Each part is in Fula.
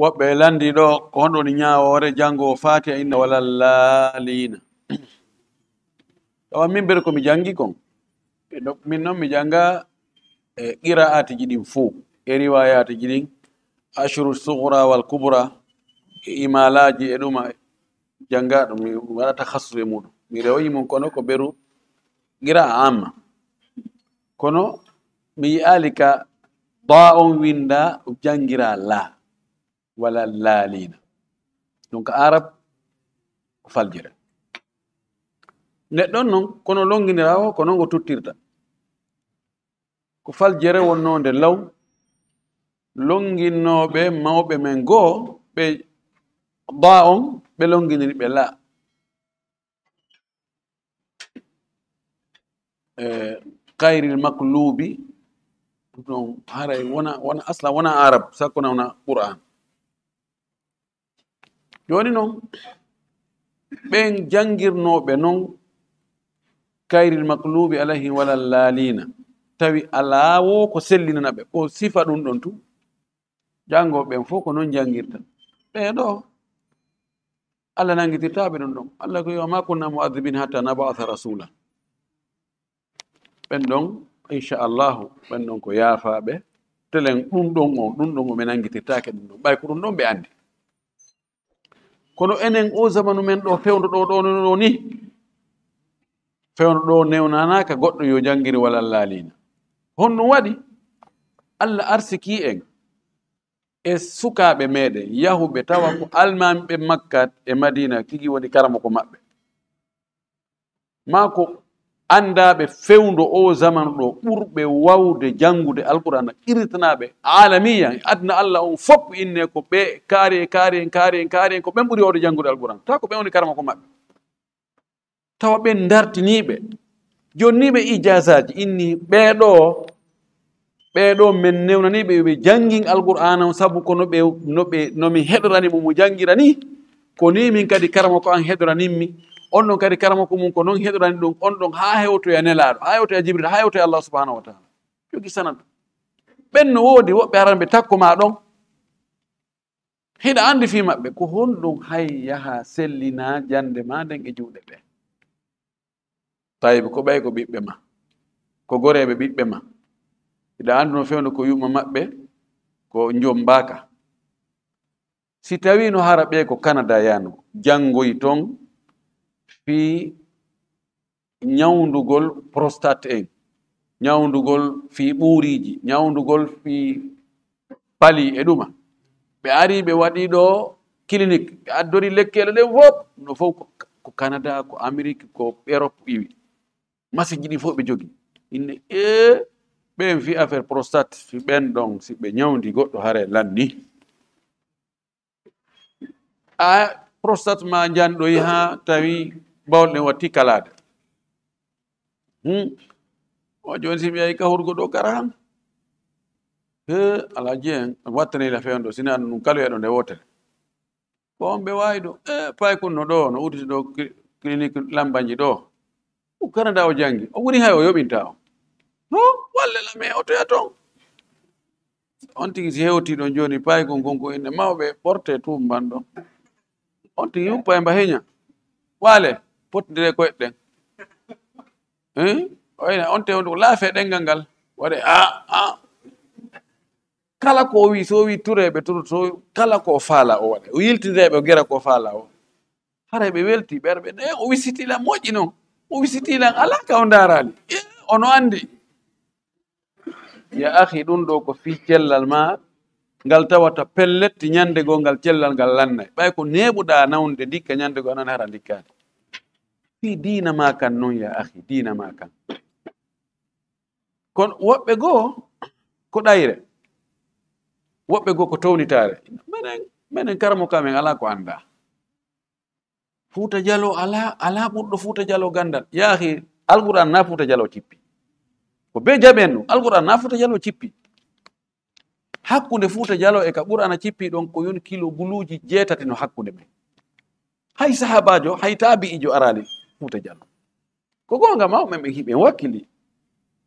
woɓɓe e lanndi ɗo ko ni ñawore janngo o a e inna wala laalina tawan min mbeɗa komi jangi kon e min noon mi janga e qira'atiji ɗin fuu e riwayatiji ɗin ashru suhra wal kubra e imalaji e ɗuma janga ɗum mi waɗata hasru e muɗum mi rewoyi mon kono ko beru qira'a amma kono mi yi'ali ka on winda jangira laa wala laalina donc arab faljire neɗɗon noon kono longinirawo ko noon o tuttirta ko faljere wonnonde law longinnoɓe mawɓe men goo ɓe ba on ɓe longiniri ɓe laa e, kayril maclubi ɗum ɗon haray wona wona aslan wona arab sakkona wona qur'an joni noon ɓen jangirnoɓe noon kayril maklubi alayhim wala laalina tawi alaawo ko sellinanaɓe o sifa ɗum ɗon tu jangoɓe ɓen fof ko noon jangirtan ɓe ɗo allah nangitirtaɓe ɗon ɗon allah ko wama kunna moadibin hatta nabaatha rasula ɓen ɗon inchallahu ɓen ɗon ko yaafaɓe telen ɗum ɗon on ɗum ɗon o ɓe nangitirtake ɗum ɗon ɓay ko ɗum ɗon ɓe andi kono enen o zamanu men ɗo fewdo ɗo ɗonoɗo ni fewdo ɗo newnanaka goɗɗo yo jangiri walal laalina honno waɗi allah arsiki en e sukaɓe meɗen yahuɓe tawa ko almamiɓe makka e madina tigi woni karama ko maɓɓe ma ko andaɓe fewndo o zaman ɗo ɓurɓe wawde janngude alqur'ana irtanaɓe alamiya adna allah on fof inne ko ɓe kaari en kaari en kaari en kaari en ko ɓen ɓuri wawde janngude alquran taw ko ɓen woni karama ko maɓɓe tawa ɓen dartiniɓe jonniɓe ijasaji inni ɓeɗo ɓeɗo min newnaniɓe yoɓe janngin alquran o sabu ko noɓe noɓe nomi heɗorani mo jangira janngira ni koni min kadi karama ko an heɗoranimmi on ɗon kadi karama ko mum ko noon heɗorani ɗum on ɗon haa hewtoya nelaaɗo haa hewtoya jibril haa hewtoya allah subahanahu wa taala jogi sanan ɓenno woodi woɓɓe aran ɓe takko ma ɗon hiɗa anndi fii maɓɓe ko honɗum hay yaha sellina jannde ma nden e juuɗe ɗe tawiɓe ko ɓay ko ɓiɓɓe ma ko goreeɓe ɓiɓɓe ma hiɗa anndu no fewno ko yumma maɓɓe ko jommbaaka si tawino hara ɓee ko canada yano janngoy toon fi nyawndugol prostate en nyawndugol fi ɓuuriiji nyawndugol fi pali e ɗuma ɓe ari ɓe waɗi ɗo clinique ɓe addori lekkele ɗen fof ɗo fof ko canada ko amérique ko europe iwi masiji ɗi fof ɓe jogi inne e ɓen fi affaire prostate fi ɓen ɗon si ɓe nyawndi goɗɗo hare lanni a prostate ma njanɗoy ha tawi bawol ɗen watti kalaade hmm? o oh, joni si mi yahi kahurgo ɗo kara han he alaji en wattanila fewn ɗo sini andu ɗum kalu eɗo nde wotere bon ɓe wawi ɗo e pay kunno ɗo no uditi ɗo clinique lambanji ɗo o canada o jangi o woni hay o yoɓinta o no walle lame o toya toon on tigi si hewti ɗon joni pay kon konko inde mawɓe ɓorte tumban ɗon on tigi yuppa e mba heña waale potodira e koye ɗen oyne on te ko laafe ɗengal ngal waɗe a a kala ko wi so wi ture be turu so kala ko fala o waɗa o yiltideɓe gera ko fala o hara be welti berbe ɗe o la moƴƴi noon o la ala ka onda rali, e, ono andi ya ahi dun do ko fi cellal ma ngal tawata pellet nyande go ngal cellal ngal lanne bay ko da nawnde dikka nyande go nan haran ndikkaade fi diina ma kan noon ya ahi diina ma kan kon woɓɓe goo ko ɗayre woɓɓe goo ko townitaare menen menen karamo ka men alaa ko annda fuuta jalo alaa alaa ɓurɗo fuuta jalo ganndal yaahi alquran naa fuuta jalo cippi ko be jaɓi ɗum alquran naa fuuta jalo cippi hakkunde fuuta jalo e ka ɓurana cippi ɗon ko yon kilo guluuji jeetati no hakkunde ɓe hay sahabajo hay taabi'ijo arali mutajana koko ngam aw men ɓe hiɓe wakkili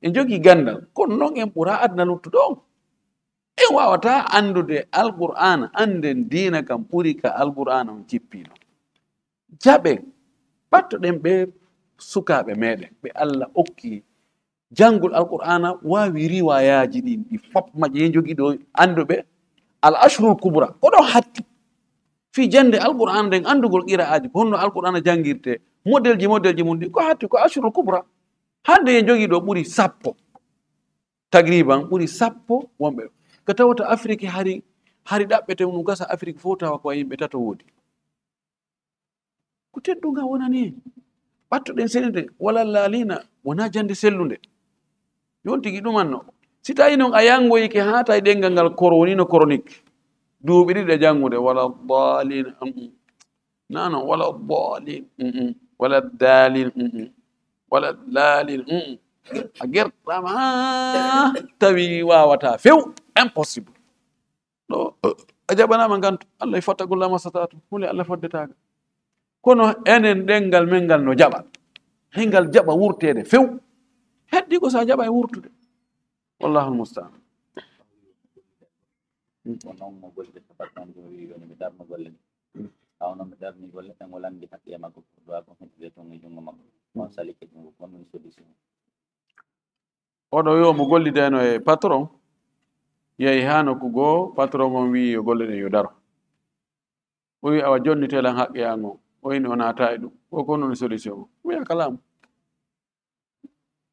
en jogii ganndal kono noon en ɓuraa adna en eh, wawata anndude Alquran, anden dina kam ɓuri ka alqur'ana on Jabe, jaɓe pattoɗen be sukaaɓe meɗen be allah okki Janggul alqur'ana waawi riwayaji ɗin di fop ma en jogi do annduɓe al ashrul kubra oɗon hatti fi jande alqur'an nden andugol qira'aji ko honno alqur'ana jangirte model ji model ji mum ɗi ko hatti ko ashrul kubra hande en jogii ɗo ɓuri sappo tagriban ɓuri sappo wonɓe ko tawata afrique hari hari ɗaɓɓete mum gasa afrique fof tawa ko yimɓe tato woodi ko teddunga wonani hen ɓattuɗen selinde wala laalina wona jande sellunde yon tigi ɗumanno si tawi noon a yangoyike ha tawi ɗengal ngal koronino coronique duuɓi da jangu janngude wala dalin na na wala dalin wala dalin wala dalin a gertama ha tawi wawata few impossible ɗo eh, a na gantu allah e fattagulla masatatu hule allah foddetaga kono enen dengal mengal no jaba hengal jaba wurtede few heddi ko sa jaba wurtude wallahu musta'an o nonmo golde sapatnon jori yoni mi darno golle ɗe awno mi darni golle ɗen o landi haqqi e makko doa ko hedide ton e jungo makko on salike jungo komin solution oɗo wiomo gollideno e patron yehi ha nokku goo patron on wi yo golle ɗen yo daro o wi awa jonnitelan haqqi an o o hini o nata e ɗum o ko noni solution o mi yakalamu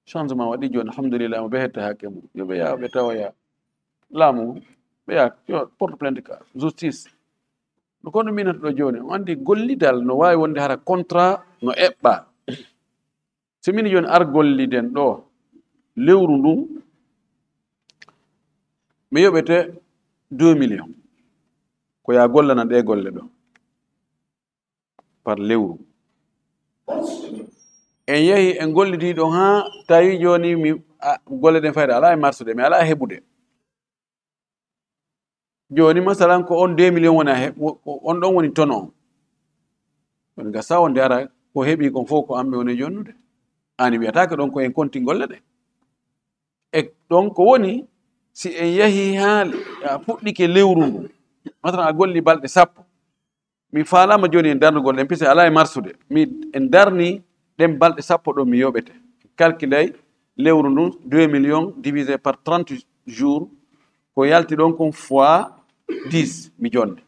changement waɗi joni alhamdoulillah mo ɓe hetta hakke mum yoɓe yaa ɓe tawa yaa laamu ɓeya porte plainte ka justice no kono minata ɗo joni o andi gollidal no wawi wonde hara contrat no eɓɓa so min joni ar golliden ɗo lewru ndun mi yoɓete deux million ko ya gollana ɗe golle ɗo par lewru en yehi en gollidi ɗo ha tawi joni mi golle ɗen fayde ala e marse de mi ala heɓude joni masalan ko on 2 million woni on ɗon woni tonne on ɗon gasa wonde ara ko heɓi kon fof ko hamɓe woni jonnude ani wiyataka ɗon ko en konti golle ɗe e ɗon ko woni si en yahi haa fuɗɗike lewru ndu matalan a golli balɗe sappo mi falama joni en darnugol ɗen pise ala e marsude mi en darni ɗen balɗe sappo ɗo mi yoɓete calculay lewru ndu 2 million divisé par 30 jours ko yalti ɗon kon fois dix mi jonde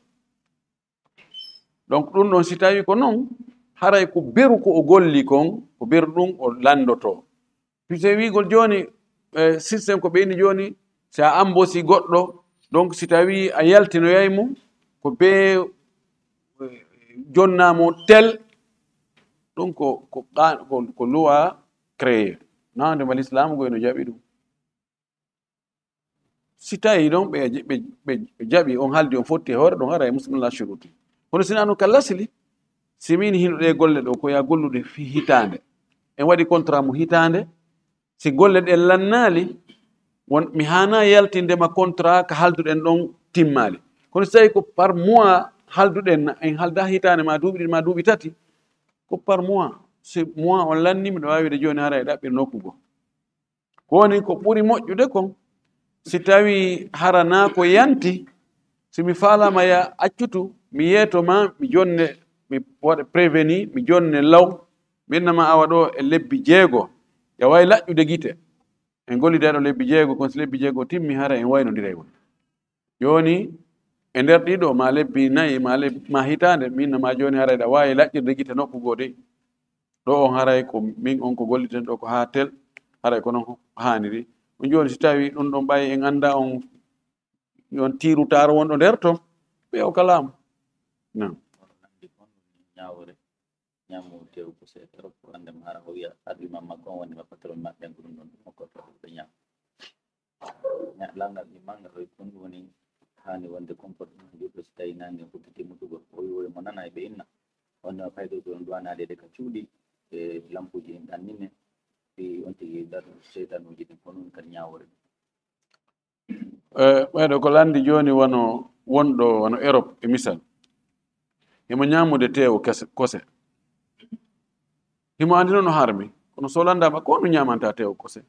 donc ɗum ɗon si tawi ko non haray ko beru ko o golli kon ko beru ɗum o landoto pi so wigol joni eh, systéme ko ɓeyni joni si a ambosi goɗɗo donc si tawi a yaltinoyay mum ko be e, jonnamo tel ɗum ko ko, ko, ko, ko lowa créé nande mal'islamu goyno jaɓi ɗum si tawi noon ɓe jaɓi on haldi on fotti e hoore ɗon ara e musmilla shuruti kono sina non kallasili simin hino ɗe golle ɗo ko ya gollude hitande en waɗi contrat mo hitande si golle ɗen lannali won mi hana yaltindema contrat ka halduɗen ɗon timmali kono si tawi ko par mois halduɗen en halda hitande ma duuɓi ɗi ma duuɓi tati ko par mois si mois on lanni miɗo wawide joni ara e ɗaɓɓir nokkugo kowoni ko ɓuri moƴƴude kon sitawi harana ko yanti simi falama ya accutu mi yeetoma mi jonne mi waɗa préveni mi jonne law minnama awa ɗo e lebbi jeego ya wawi laƴƴude gite en gollidaɗo lebbi jeego kon si lebbi jeego timmi hara en waynodira e won joni e nder ɗiɗo ma lebbi nayi ma leb ma hitande minna joni hara ɗa wawi laƴƴirde guite nokku goo de ɗo on haray ko min on ko golliten ɗo ko ha tel haray ko noon haniri joni si tawi ɗum ɗon ɓayi en anda on on tiru wonɗo nder to ɓe o kalamu onti eh, ko ɓeyɗo ko joni wono wonɗo wono europe e misal himo ñaamude tewo kose himo andi noon no harmi kono so landama ko no ñamanta tewo kose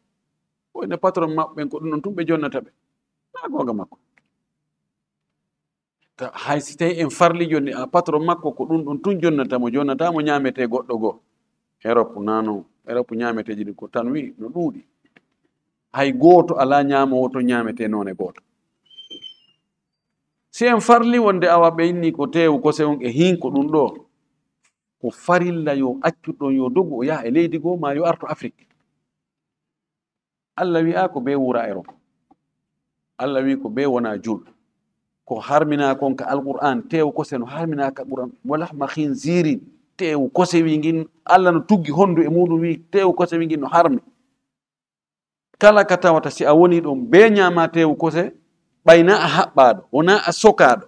oyne patron maɓɓen ko ɗum noon tum ɓe jonnata ɓe na gonga makko hay si tawi en farli joni a patron makko ko ɗum ɗon tun jonnata mo jonnata mo ñamete goɗɗo goo europe nano rappu ñaameteeji ɗi ko tan wii no ɗuuɗi hay gooto alaa ñaamowo to ñaametee noone gooto si en farli wonde awa ɓeynni ko teewu e ko sewon e hinko ɗum ɗo ko farilla yo accuɗon yo dogu o yaha e leydi goo ma yo artu afrique allah wi'a ko bee wura erop allah wi ko bee wona jul ko harmina kon ka alqur'an teewu kosen harminaka ɓuran walah makin zirin tewu kose wingin allah no tuggi hondu e muɗum wi tewu kose wingin no harmi kala ka tawata si a woni ɗon be ñama tew kose ɓayna a haɓɓaɗo wona a sokaɗo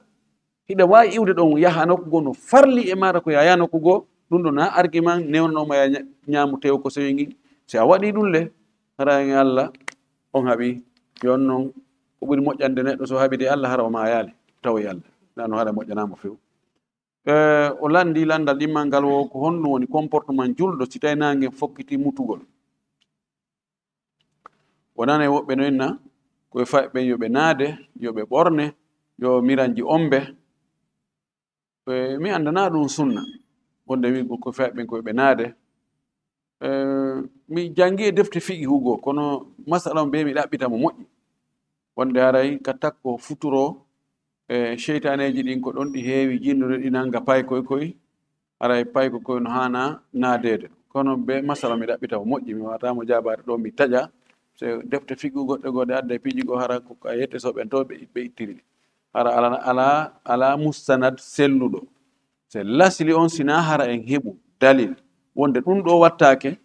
hiɗa wawi iwde ɗon yaha nokku go no farli e maɗa ko yaya nokku go ɗum ɗo na argument newnanoma ya ñamu tewu kose wingin si a waɗi ɗum le harae allah on haɓi yon noon ko ɓuri moƴƴande neɗɗo so haɓide allah hara o ma yaali tawoy allah nano hara moƴƴanama few o landi landal ɗimmal ngal wo ko honɗum woni comportement julɗo si tawi nangen fokkiti mutugol wonani woɓɓe noen na koye faɓeɓen yoɓe naade yoɓe ɓorne yo miranji ombe mi andana ɗum sunna gonde wi koye faɓeɓen koyeɓe naade mi jangi e defte fiƴi hugo kono masala o be mi ɗaɓɓita mo moƴƴi wonde aray ka takko futuro cheytaneji e ɗin ko ɗon ɗi heewi jinnude ɗi nanga pay koye koye aray pay ko koye no haana naadeede kono be masala mi ɗaɓɓita mo moƴƴi mi wawatamo jabade ɗo mi taƴa so defte figgu goɗɗo goode adda e piiji goo hara a yette soɓen to ɓe ittiri hara alaa mustanad selluɗo so lasli on sina hara en heɓu dalil wonde ɗum ɗo wattake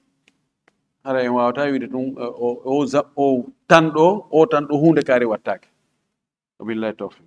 hara en wawata wiide ɗum e, o tanɗo o tanɗo hunde kaari wattake wabillahi tawfiq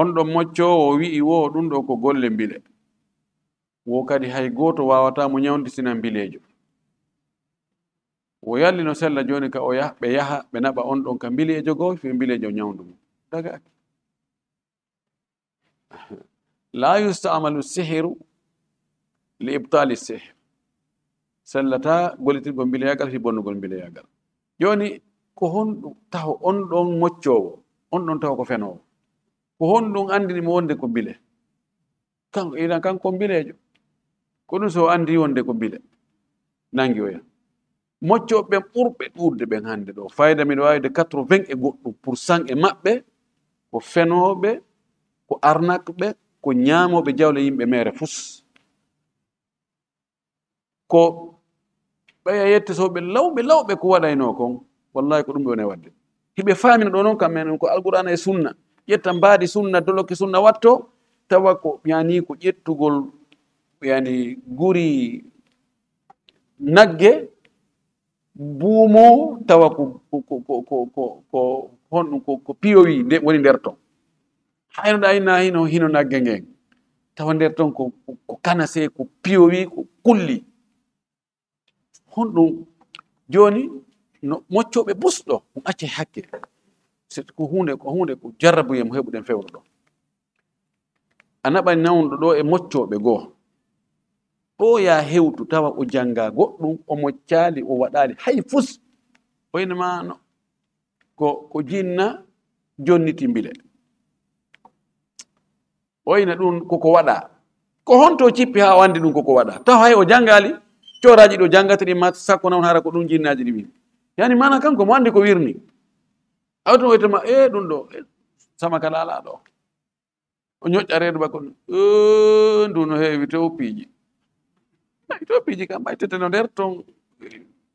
on ɗo moccowo wi'i wo ɗum ɗo ko golle mbile wo kadi hay goto wawatamo ñawdisina mbilejo wo yalli no sella joni ka o yaha ɓe yaha ɓe naɓa on ɗon ka mbilejo goo fe mbilejo ñawdu mum dagaki la yustamalu sihiru li ibtali sihir sellata golitirgol mbileyagal fi bonnugol mbileyagal joni ko honɗum taho on ɗon moccowo on ɗon taho ko fenowo ko honɗum andini mo wonde ko bile ilan kanko bileejo ko ɗum so andini wonde ko bile nangi oya moccoɓe ɓen ɓurɓe ɗuurde ɓen hannde ɗo fayda miɗo waawide quatre vingt e goɗɗum pour cent e maɓɓe ko fenooɓe ko arnak ɓe ko ñaamooɓe jawle yimɓe meere fus ko ɓaya yettesooɓe lawɓe lawɓe ko waɗaynoo kon wallahi ko ɗum ɓe wone waɗde hiɓe faamina ɗo noon kam men ko alqur'an e sunna ƴetta mbaadi sunna doloke sunna watto tawa ko yani ko ƴettugol yani guri nagge buumo tawa ko ko honɗum ko piyowi e, woni nder ton ɗa ina hino hino nagge ngen tawa nder ton ko kana se ko piyowi e, ko kulli honɗum joni no moccoɓe busɗo ɗum acca hakke ko hunde ko hunde ko jarrabuyem heɓuɗen fewre ɗo a naɓani nawnuɗo ɗo e moccoɓe goo ɗo ya hewtu tawa o janga goɗɗum o moccali o waɗali hay fus o yinama no ko ko jinna jonniti bile o yina ɗum koko waɗa ko honto cippi ha wandi ɗum koko waɗa tawa hay o jangali coraji ɗo jangata ɗi ma sakko nawn hara ko ɗum jinnaji ɗi wi yani mana kanko mo andi ko wirni awtan wiyatama e eh, ɗum ɗo eh, sama ka laala ɗo o ñoƴƴa reedu mbakko ndu no heewi tew piiji ayi tew piiji kam ɓaytete no nder ton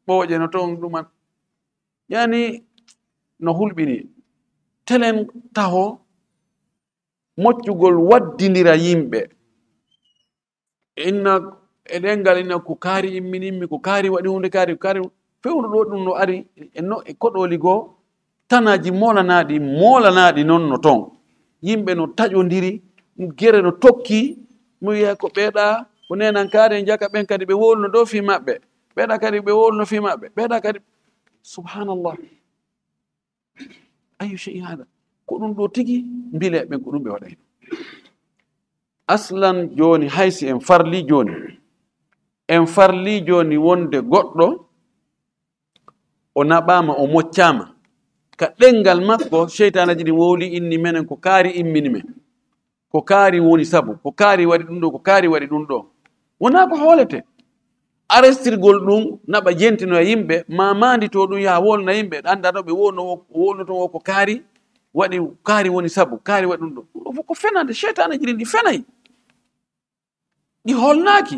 ɓooƴe no ton ɗuman yaani no hulɓini telen taho moccugol waddidira yimɓe inna e ɗengal inna ko kaari imminimmi ko kaari waɗi hunde kaari kaari fewnu ɗo ɗum no ari e no e koɗooli goo tanaji molanaɗi molanaɗi noon no ton yimɓe no taƴodiri gere no tokki mo wiya ko ɓeeɗa ko nenan kaari en jaka ɓen kadi ɓe wolno dow fi maɓɓe ɓeeɗa kadi ɓe wolno fi maɓɓe ɓeeɗa kadi subhanallah ayu shei hada ko ɗum ɗo tigi mbile ɓen ko ɗum ɓe waɗay aslan joni haysi en farli joni en farli joni wonde goɗɗo o naɓama o moccama ka ɗengal makko aji ɗi wowli inni menen ko kaari immini men ko kaari woni sabu ko kaari waɗi ɗum ɗo ko kaari waɗi ɗum ɗo wona ko hoolete arestirgol ɗum naɓa yentinoya yimɓe ma mandi to ɗum yaha wolna yimɓe andano ɓe wono o ko kaari waɗi kaari woni sabu kaari waɗi ɗum ɗo ɗum fof ko fenade cheytanaji ɗin ɗi fenayi ɗi holnaaki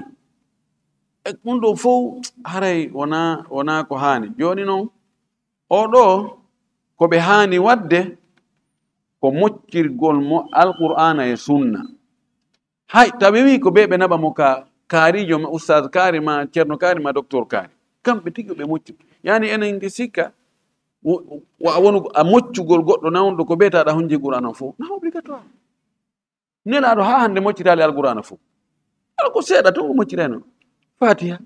e ɗum ɗo fof haray wona wona ko haani joni noon oɗo ko ɓe haani waɗde ko moccirgol mo alqur'ana e sunna hay tawi wi ko ɓe ɓe naɓa mo ka kaarijo ma oustade kaari ma ceerno kaari ma docteur kaari kamɓe tigi ɓe mocci yaani enen nde sikka wonu a moccugol goɗɗo nawonɗo ko ɓeytaɗa honji qur'ana fof na obligatoire nelaɗo ha hande moccitali alqur'ana fof ala ko seeɗa ton o moccirano fatiha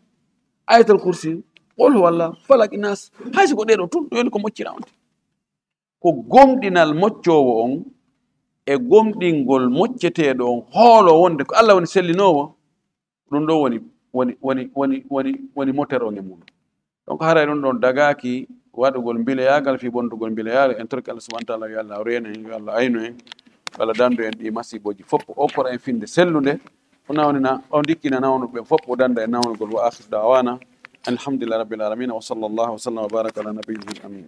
ayatal coursi qol huwallah falak inas hay ko ɗeɗo tun ɗo yoni ko moccira onte ko gomɗinal moccowo on e gomɗingol mocceteɗo on hoolo wonde ko allah woni sellinowo ɗum ɗo woni woni woni woni woni woni motere on e muɗum donc haray ɗum ɗon dagaki waɗugol mbilayagal fi bondugol mbilayagal en torki allah subahana taala yo allah rena en yo allah aynu en yo allah dandu en ɗi masiboji foppo o kora en finde sellude o nawnina o dikkina nawnu ɓe foppo danda e nawnugol wa akhir dawana alhamdulillah rabbil alamina wa sallllahu wa sallam wa baraka ala nabiyihi amin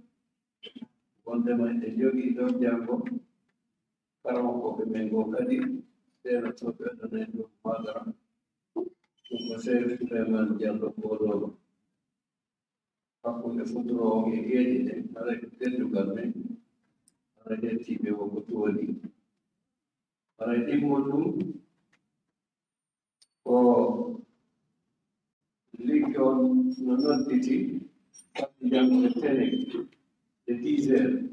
wondema e jogi ɗo jango karamakoɓe men go kadi sena toɓe adanae ɗo magara ɗumo seeman jallo boɗoɗo hakkunde fuduroonge geeje ɗe ara e teddugal men ara hettiɓe wokkoto woni ara e ɗimmo ɗum ko liggon no nodditi kamɓe jangde tene in diese